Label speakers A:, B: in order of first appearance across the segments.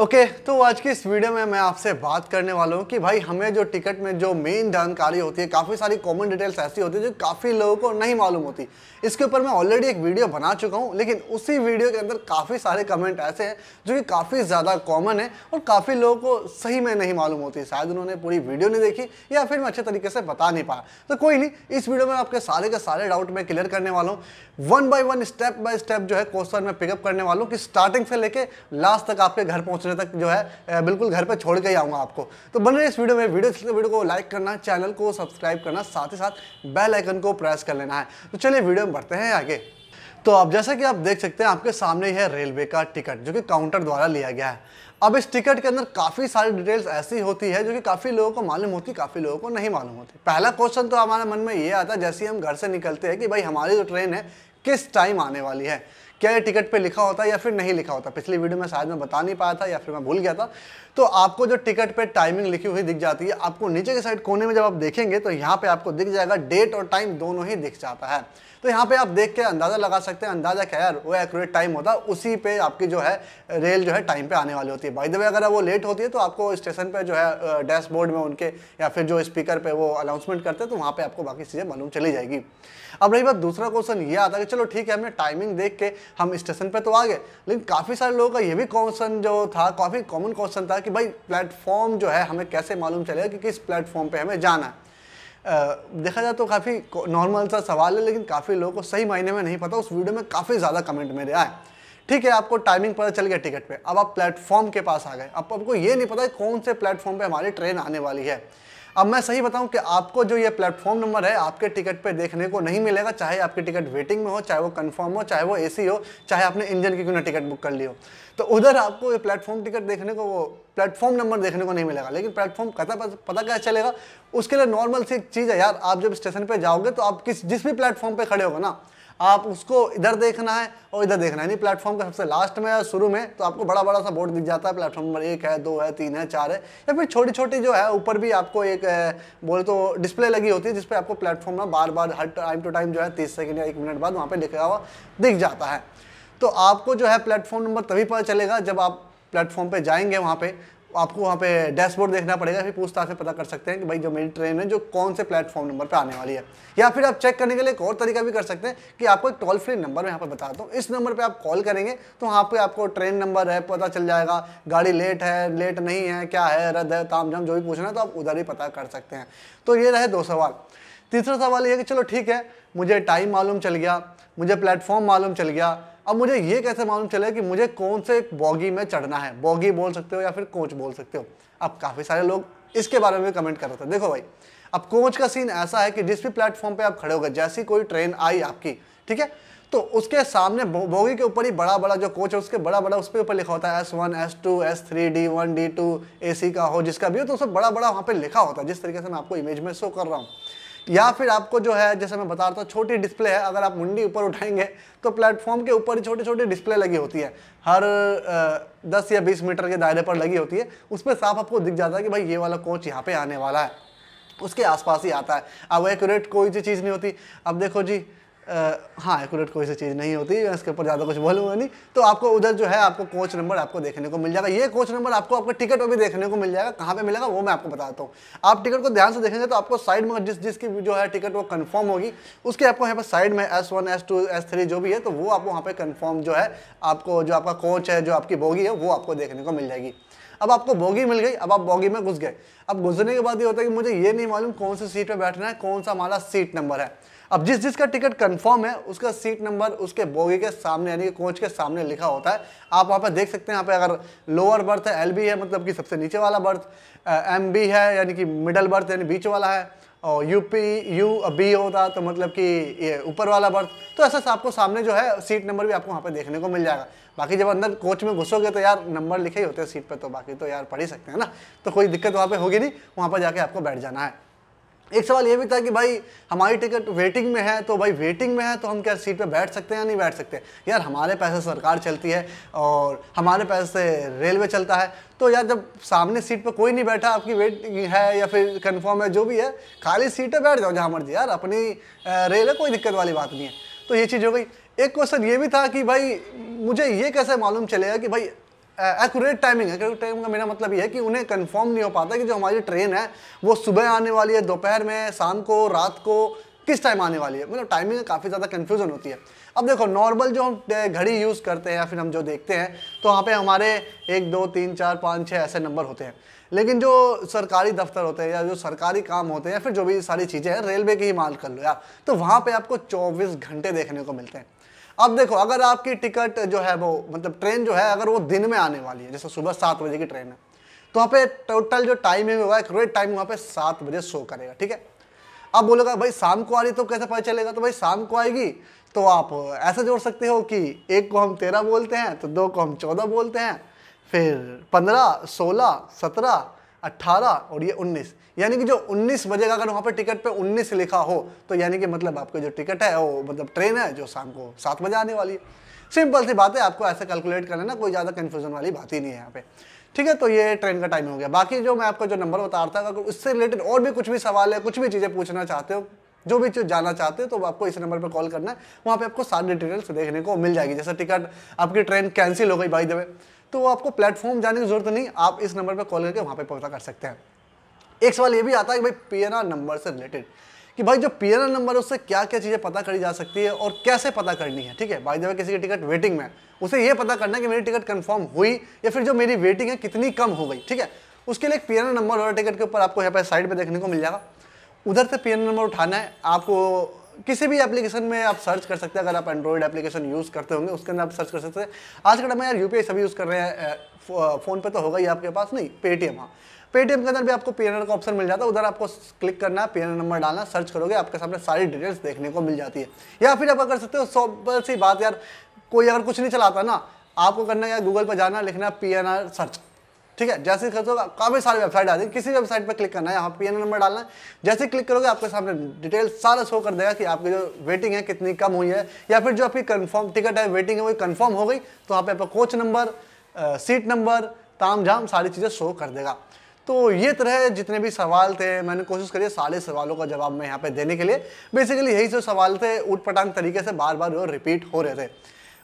A: okay okay, तो आज की इस वीडियो में मैं आपसे बात करने वाला हूँ कि भाई हमें जो टिकट में जो मेन जानकारी होती है काफ़ी सारी कॉमन डिटेल्स ऐसी होती है जो काफ़ी लोगों को नहीं मालूम होती इसके ऊपर मैं ऑलरेडी एक वीडियो बना चुका हूँ लेकिन उसी वीडियो के अंदर काफ़ी सारे कमेंट ऐसे हैं जो कि काफ़ी ज़्यादा कॉमन है और काफ़ी लोगों को सही में नहीं मालूम होती शायद उन्होंने पूरी वीडियो नहीं देखी या फिर मैं अच्छे तरीके से बता नहीं पाया तो कोई नहीं इस वीडियो में आपके सारे के सारे डाउट मैं क्लियर करने वाला हूँ one by one step by step जो है क्वेश्चन में पिकअप करने वाला हूँ कि स्टार्टिंग से लेकर लास्ट तक आपके घर पहुँच पहुंचने तक जो है बिल्कुल घर पर छोड़ के ही आऊँगा आपको तो बन रहे इस वीडियो में वीडियो इसलिए तो वीडियो को लाइक करना चैनल को सब्सक्राइब करना साथ ही साथ बेल आइकन को प्रेस कर लेना है तो चलिए वीडियो में बढ़ते हैं आगे तो अब जैसा कि आप देख सकते हैं आपके सामने ही है रेलवे का टिकट जो कि काउंटर द्वारा लिया गया है अब इस टिकट के अंदर काफ़ी सारी डिटेल्स ऐसी होती है जो कि काफ़ी लोगों को मालूम होती काफ़ी लोगों को नहीं मालूम होती पहला क्वेश्चन तो हमारे मन में ये आता है जैसे ही हम घर से निकलते हैं कि भाई हमारी जो ट्रेन है किस टाइम आने वाली है क्या ये टिकट पे लिखा होता है या फिर नहीं लिखा होता पिछली वीडियो में शायद मैं बता नहीं पाया था या फिर मैं भूल गया था तो आपको जो टिकट पे टाइमिंग लिखी हुई दिख जाती है आपको नीचे के साइड कोने में जब आप देखेंगे तो यहाँ पे आपको दिख जाएगा डेट और टाइम दोनों ही दिख जाता है तो यहाँ पे आप देख के अंदाज़ा लगा सकते हैं अंदाज़ा क्या यार वो एक्यूरेट टाइम होता है उसी पे आपकी जो है रेल जो है टाइम पे आने वाली होती है बाई द वे अगर वो लेट होती है तो आपको स्टेशन पे जो है डैशबोर्ड में उनके या फिर जो स्पीकर पे वो अनाउंसमेंट करते हैं तो वहाँ पे आपको बाकी चीज़ें मालूम चली जाएगी अब रही बात दूसरा क्वेश्चन ये आता है कि चलो ठीक है हमने टाइमिंग देख के हम स्टेशन पे तो आ गए लेकिन काफ़ी सारे लोगों का ये भी क्वेश्चन जो था काफ़ी कॉमन क्वेश्चन था कि भाई प्लेटफॉर्म जो है हमें कैसे मालूम चलेगा कि किस प्लेटफॉर्म पर हमें जाना है देखा जाए तो काफ़ी नॉर्मल सा सवाल है लेकिन काफ़ी लोगों को सही मायने में नहीं पता उस वीडियो में काफ़ी ज़्यादा कमेंट मेरे आए ठीक है आपको टाइमिंग पता चल गया टिकट पे अब आप प्लेटफॉर्म के पास आ गए अब आपको ये नहीं पता कौन से प्लेटफॉर्म पे हमारी ट्रेन आने वाली है अब मैं सही बताऊं कि आपको जो ये प्लेटफॉर्म नंबर है आपके टिकट पे देखने को नहीं मिलेगा चाहे आपकी टिकट वेटिंग में हो चाहे वो कंफर्म हो चाहे वो एसी हो चाहे आपने इंजन की क्यों ना टिकट बुक कर ली हो तो उधर आपको ये प्लेटफॉर्म टिकट देखने को वो प्लेटफॉर्म नंबर देखने को नहीं मिलेगा लेकिन प्लेटफॉर्म पता पता क्या चलेगा उसके लिए नॉर्मल सी एक चीज़ है यार आप जब स्टेशन पर जाओगे तो आप किस जिस भी प्लेटफॉर्म पर खड़े होगा ना आप उसको इधर देखना है और इधर देखना है यानी प्लेटफॉर्म का सबसे लास्ट में या शुरू में तो आपको बड़ा बड़ा सा बोर्ड दिख जाता है प्लेटफॉर्म नंबर एक है दो है तीन है चार है या फिर छोटी छोटी जो है ऊपर भी आपको एक बोले तो डिस्प्ले लगी होती है जिसपे आपको प्लेटफॉर्म में बार बार हर टाइम टू टाइम जो है तीस सेकेंड या एक मिनट बाद वहाँ पर लिखा हुआ दिख जाता है तो आपको जो है प्लेटफॉर्म नंबर तभी पता चलेगा जब आप प्लेटफॉर्म पे जाएंगे वहाँ पे आपको वहाँ पे डैशबोर्ड देखना पड़ेगा फिर पूछताछ से पता कर सकते हैं कि भाई जो मेरी ट्रेन है जो कौन से प्लेटफॉर्म नंबर पे आने वाली है या फिर आप चेक करने के लिए एक और तरीका भी कर सकते हैं कि आपको एक टोल फ्री नंबर मैं यहाँ पर बताता हूँ इस नंबर पर आप कॉल करेंगे तो वहाँ पर आपको ट्रेन नंबर है पता चल जाएगा गाड़ी लेट है लेट नहीं है क्या है रद्द है ताम जो भी पूछना है तो आप उधर ही पता कर सकते हैं तो ये रहे दो सवाल तीसरा सवाल ये कि चलो ठीक है मुझे टाइम मालूम चल गया मुझे प्लेटफॉर्म मालूम चल गया अब मुझे ये कैसे मालूम चले कि मुझे कौन से बॉगी में चढ़ना है बॉगी बोल सकते हो या फिर कोच बोल सकते हो अब काफ़ी सारे लोग इसके बारे में कमेंट कर रहे थे देखो भाई अब कोच का सीन ऐसा है कि जिस भी प्लेटफॉर्म पे आप खड़े हो गए जैसी कोई ट्रेन आई आपकी ठीक है तो उसके सामने बोगी के ऊपर ही बड़ा बड़ा जो कोच है उसके बड़ा बड़ा उस पर ऊपर लिखा होता है S one S two S three D one D two A C का हो जिसका भी हो तो उसमें बड़ा बड़ा वहाँ पर लिखा होता है जिस तरीके से मैं आपको इमेज में शो कर रहा हूँ या फिर आपको जो है जैसे मैं बता रहा था छोटी डिस्प्ले है अगर आप मुंडी ऊपर उठाएंगे तो प्लेटफॉर्म के ऊपर ही छोटी छोटी डिस्प्ले लगी होती है हर दस या बीस मीटर के दायरे पर लगी होती है उस पर साफ आपको दिख जाता है कि भाई ये वाला कोच यहाँ पर आने वाला है उसके आसपास ही आता है अब एक्यूरेट कोई सी चीज़ नहीं होती अब देखो जी हाँ एकट कोई सी चीज़ नहीं होती मैं इसके ऊपर ज़्यादा कुछ बोलूँगा नहीं तो आपको उधर जो है आपको कोच नंबर आपको देखने को मिल जाएगा ये कोच नंबर आपको आपके टिकट पर भी देखने को मिल जाएगा कहाँ पे मिलेगा वो मैं आपको बताता हूँ आप टिकट को ध्यान से देखेंगे तो आपको साइड में जिस जिसकी जो है टिकट वो कन्फर्म होगी उसके आपको यहाँ पर साइड में S one S two S three जो भी है तो वो आपको वहाँ पर कन्फर्म जो है आपको जो आपका कोच है जो आपकी बोगी है वो आपको देखने को मिल जाएगी अब आपको बोगी मिल गई अब आप बोगी में घुस गए अब घुसने के बाद ये होता है कि मुझे ये नहीं मालूम कौन सी सीट पर बैठना है कौन सा हमारा सीट नंबर है अब जिस जिसका टिकट कंफर्म है उसका सीट नंबर उसके बोगी के सामने यानी कोच के सामने लिखा होता है आप वहाँ पर देख सकते हैं यहाँ पे अगर लोअर बर्थ है एल बी है मतलब कि सबसे नीचे वाला बर्थ एम बी है यानी कि मिडल बर्थ यानी बीच वाला है और यू पी यू बी होता तो मतलब कि ये ऊपर वाला बर्थ तो ऐसा आपको सामने जो है सीट नंबर भी आपको वहाँ पे देखने को मिल जाएगा बाकी जब अंदर कोच में घुसोगे तो यार नंबर लिखे ही होते हैं सीट पे तो बाकी तो यार पढ़ ही सकते हैं ना तो कोई दिक्कत वहाँ पे होगी नहीं वहाँ पर जाके आपको बैठ जाना है एक सवाल ये भी था कि भाई हमारी टिकट वेटिंग में है तो भाई वेटिंग में है तो हम क्या सीट पे बैठ सकते हैं या नहीं बैठ सकते यार हमारे पैसे सरकार चलती है और हमारे पैसे से रेलवे चलता है तो यार जब सामने सीट पे कोई नहीं बैठा आपकी वेट है या फिर कंफर्म है जो भी है खाली सीट पर बैठ जाओ जहाँ मर्जी यार अपनी रेल है कोई दिक्कत वाली बात नहीं है तो ये चीज़ हो गई एक क्वेश्चन ये भी था कि भाई मुझे ये कैसे मालूम चलेगा कि भाई एक्यूरेट टाइमिंग है एक्यूरेट टाइमिंग का मेरा मतलब ये है कि उन्हें कंफर्म नहीं हो पाता कि जो हमारी ट्रेन है वो सुबह आने वाली है दोपहर में शाम को रात को किस टाइम आने वाली है मतलब टाइमिंग काफ़ी ज़्यादा कन्फ्यूजन होती है अब देखो नॉर्मल जो हम घड़ी यूज़ करते हैं या फिर हम जो देखते हैं तो वहाँ पे हमारे एक दो तीन चार पाँच छः ऐसे नंबर होते हैं लेकिन जो सरकारी दफ्तर होते हैं या जो सरकारी काम होते हैं या फिर जो भी सारी चीज़ें हैं रेलवे के ही माल कर लो यार तो वहाँ पर आपको चौबीस घंटे देखने को मिलते हैं अब देखो अगर आपकी टिकट जो है वो मतलब ट्रेन जो है अगर वो दिन में आने वाली है जैसे सुबह सात बजे की ट्रेन है तो वहाँ पे टोटल जो टाइमिंग होगा एक्यूरेट टाइम वहाँ पे सात बजे शो करेगा ठीक है अब बोलेगा भाई शाम को आ रही तो कैसे पता चलेगा तो भाई शाम को आएगी तो आप ऐसा जोड़ सकते हो कि एक को हम तेरह बोलते हैं तो दो को हम चौदह बोलते हैं फिर पंद्रह सोलह सत्रह 18 और ये 19 यानी कि जो 19 बजेगा अगर वहाँ पर टिकट पे 19 लिखा हो तो यानी कि मतलब आपके जो टिकट है वो मतलब ट्रेन है जो शाम को सात बजे आने वाली है सिंपल सी बात है आपको ऐसे कैलकुलेट करना ना कोई ज़्यादा कन्फ्यूजन वाली बात ही नहीं है यहाँ पे ठीक है तो ये ट्रेन का टाइम हो गया बाकी जो मैं आपको जो नंबर बता रहा था अगर उससे रिलेटेड और भी कुछ भी सवाल है कुछ भी चीज़ें पूछना चाहते हो जो भी चीज़ जानना चाहते हो तो आपको इस नंबर पर कॉल करना है वहाँ पे आपको सारी डिटेल्स देखने को मिल जाएगी जैसे टिकट आपकी ट्रेन कैंसिल हो गई भाई दे तो वो आपको प्लेटफॉर्म जाने की जरूरत नहीं आप इस नंबर पर कॉल करके वहाँ पर पता कर सकते हैं एक सवाल ये भी आता है कि भाई पी नंबर से रिलेटेड कि भाई जो पी एन नंबर है उससे क्या क्या चीज़ें पता करी जा सकती है और कैसे पता करनी है ठीक है भाई जब किसी की टिकट वेटिंग में उसे ये पता करना है कि मेरी टिकट कंफर्म हुई या फिर जो मेरी वेटिंग है कितनी कम हो गई ठीक है उसके लिए एक पी नंबर और टिकट के ऊपर आपको यहाँ पर साइड पर देखने को मिल जाएगा उधर से पी नंबर उठाना है आपको किसी भी एप्लीकेशन में आप सर्च कर सकते हैं अगर आप एंड्रॉइड एप्लीकेशन यूज़ करते होंगे उसके अंदर आप सर्च कर सकते हैं आज के टाइम में यार यूपीआई सभी यूज़ कर रहे हैं फ़ोन पे तो होगा ही आपके पास नहीं पेटीएम हाँ पेटीएम के अंदर भी आपको पेनर का ऑप्शन मिल जाता है उधर आपको क्लिक करना है पेनर नंबर डालना सर्च करोगे आपके सामने सारी डिटेल्स देखने को मिल जाती है या फिर आप कर सकते हो सौ सी बात यार कोई अगर कुछ नहीं चलाता ना आपको करना है गूगल पर जाना लिखना पी सर्च ठीक है जैसे करोगे काफ़ी सारी वेबसाइट आ जाएगी किसी वेबसाइट पर क्लिक करना है यहाँ पी नंबर डालना है जैसे क्लिक करोगे आपके सामने डिटेल सारा शो कर देगा कि आपकी जो वेटिंग है कितनी कम हुई है या फिर जो आपकी कन्फर्म टिकट है वेटिंग है वो कन्फर्म हो गई तो यहाँ पे आपका कोच नंबर सीट नंबर ताम झाम सारी चीज़ें शो कर देगा तो ये तरह जितने भी सवाल थे मैंने कोशिश करी सारे सवालों का जवाब मैं यहाँ पे देने के लिए बेसिकली यही जो सवाल थे ऊट तरीके से बार बार वो रिपीट हो रहे थे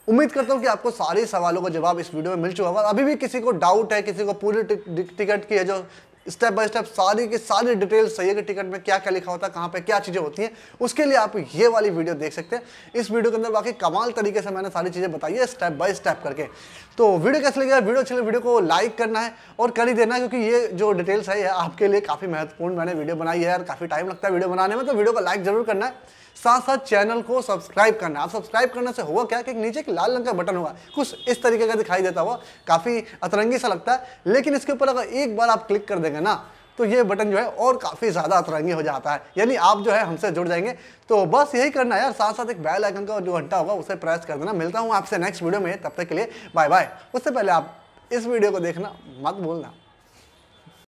A: उम्मीद करता हूँ कि आपको सारे सवालों का जवाब इस वीडियो में मिल चुका होगा अभी भी किसी को डाउट है किसी को पूरी टिकट की है जो स्टेप बाय स्टेप सारी की सारी डिटेल सही है कि टिकट में क्या क्या लिखा होता है कहाँ पे क्या चीज़ें होती हैं उसके लिए आप ये वाली वीडियो देख सकते हैं इस वीडियो के अंदर बाकी कमाल तरीके से मैंने सारी चीज़ें बताई है स्टेप बाय स्टेप करके तो वीडियो कैसे लगे वीडियो अच्छी वीडियो को लाइक करना है और कर ही देना क्योंकि ये जो डिटेल्स है आपके लिए काफ़ी महत्वपूर्ण मैंने वीडियो बनाई है और काफ़ी टाइम लगता है वीडियो बनाने में तो वीडियो को लाइक जरूर करना है साथ साथ चैनल को सब्सक्राइब करना आप सब्सक्राइब करने से होगा क्या कि नीचे एक लाल रंग का बटन हुआ कुछ इस तरीके का दिखाई देता हुआ काफ़ी अतरंगी सा लगता है लेकिन इसके ऊपर अगर एक बार आप क्लिक कर देंगे देंगे ना तो ये बटन जो है और काफ़ी ज़्यादा अतरंगी हो जाता है यानी आप जो है हमसे जुड़ जाएंगे तो बस यही करना है यार साथ साथ एक बेल आइकन का जो घंटा होगा उसे प्रेस कर देना मिलता हूँ आपसे नेक्स्ट वीडियो में तब तक के लिए बाय बाय उससे पहले आप इस वीडियो को देखना मत भूलना